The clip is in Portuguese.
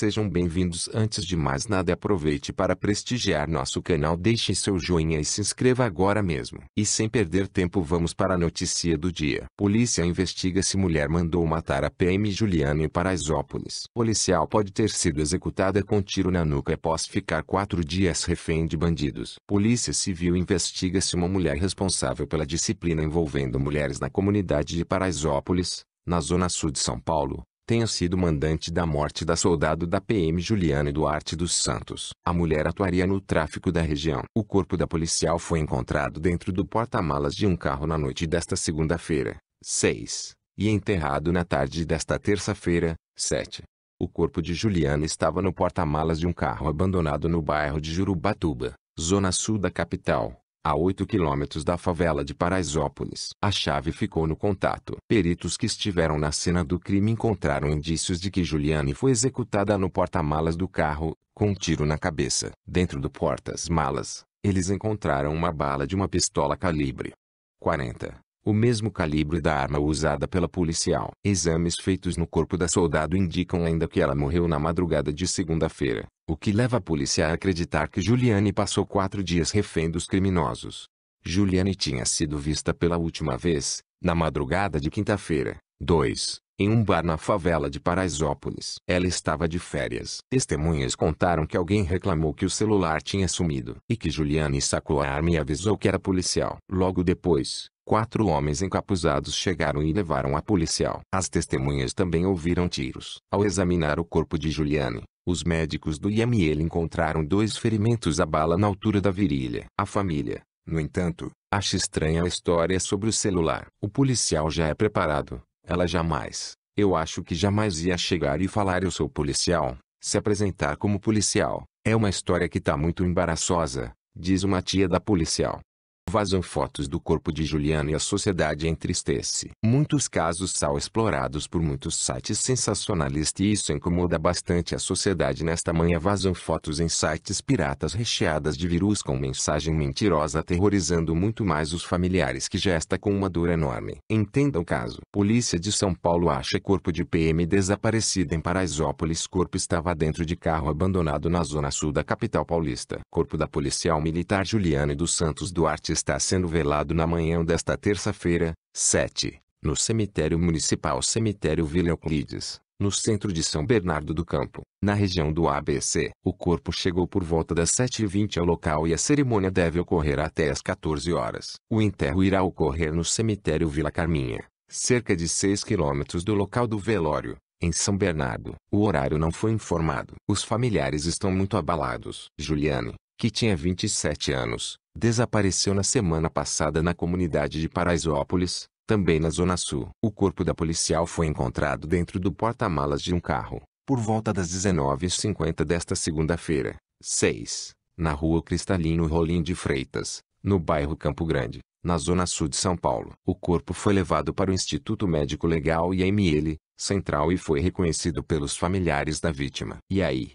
Sejam bem-vindos. Antes de mais nada, aproveite para prestigiar nosso canal, deixe seu joinha e se inscreva agora mesmo. E sem perder tempo, vamos para a notícia do dia. Polícia investiga se mulher mandou matar a PM Juliana em Paraisópolis. Policial pode ter sido executada com tiro na nuca após ficar quatro dias refém de bandidos. Polícia Civil investiga se uma mulher responsável pela disciplina envolvendo mulheres na comunidade de Paraisópolis, na zona sul de São Paulo, tenha sido mandante da morte da soldado da PM Juliana Duarte dos Santos. A mulher atuaria no tráfico da região. O corpo da policial foi encontrado dentro do porta-malas de um carro na noite desta segunda-feira, 6, e enterrado na tarde desta terça-feira, 7. O corpo de Juliana estava no porta-malas de um carro abandonado no bairro de Jurubatuba, zona sul da capital a 8 quilômetros da favela de Paraisópolis. A chave ficou no contato. Peritos que estiveram na cena do crime encontraram indícios de que Juliane foi executada no porta-malas do carro, com um tiro na cabeça. Dentro do porta malas eles encontraram uma bala de uma pistola calibre 40 o mesmo calibre da arma usada pela policial. Exames feitos no corpo da soldado indicam ainda que ela morreu na madrugada de segunda-feira, o que leva a polícia a acreditar que Juliane passou quatro dias refém dos criminosos. Juliane tinha sido vista pela última vez, na madrugada de quinta-feira, 2, em um bar na favela de Paraisópolis. Ela estava de férias. Testemunhas contaram que alguém reclamou que o celular tinha sumido e que Juliane sacou a arma e avisou que era policial. Logo depois, Quatro homens encapuzados chegaram e levaram a policial. As testemunhas também ouviram tiros. Ao examinar o corpo de Juliane, os médicos do IML encontraram dois ferimentos a bala na altura da virilha. A família, no entanto, acha estranha a história sobre o celular. O policial já é preparado. Ela jamais, eu acho que jamais ia chegar e falar eu sou policial, se apresentar como policial. É uma história que tá muito embaraçosa, diz uma tia da policial. Vazam fotos do corpo de Juliana e a sociedade entristece. Muitos casos são explorados por muitos sites sensacionalistas e isso incomoda bastante a sociedade. Nesta manhã vazam fotos em sites piratas recheadas de vírus com mensagem mentirosa aterrorizando muito mais os familiares que gesta com uma dor enorme. Entenda o caso. Polícia de São Paulo acha corpo de PM desaparecida em Paraisópolis. Corpo estava dentro de carro abandonado na zona sul da capital paulista. Corpo da policial militar Juliana dos Santos Duarte está sendo velado na manhã desta terça-feira, 7, no cemitério municipal Cemitério Vila Euclides, no centro de São Bernardo do Campo, na região do ABC. O corpo chegou por volta das 7h20 ao local e a cerimônia deve ocorrer até as 14 horas. O enterro irá ocorrer no cemitério Vila Carminha, cerca de 6 quilômetros do local do velório em São Bernardo. O horário não foi informado. Os familiares estão muito abalados. Juliane, que tinha 27 anos, desapareceu na semana passada na comunidade de Paraisópolis, também na Zona Sul. O corpo da policial foi encontrado dentro do porta-malas de um carro, por volta das 19h50 desta segunda-feira, 6, na rua Cristalino Rolim de Freitas, no bairro Campo Grande, na Zona Sul de São Paulo. O corpo foi levado para o Instituto Médico Legal IML, Central e foi reconhecido pelos familiares da vítima. E aí?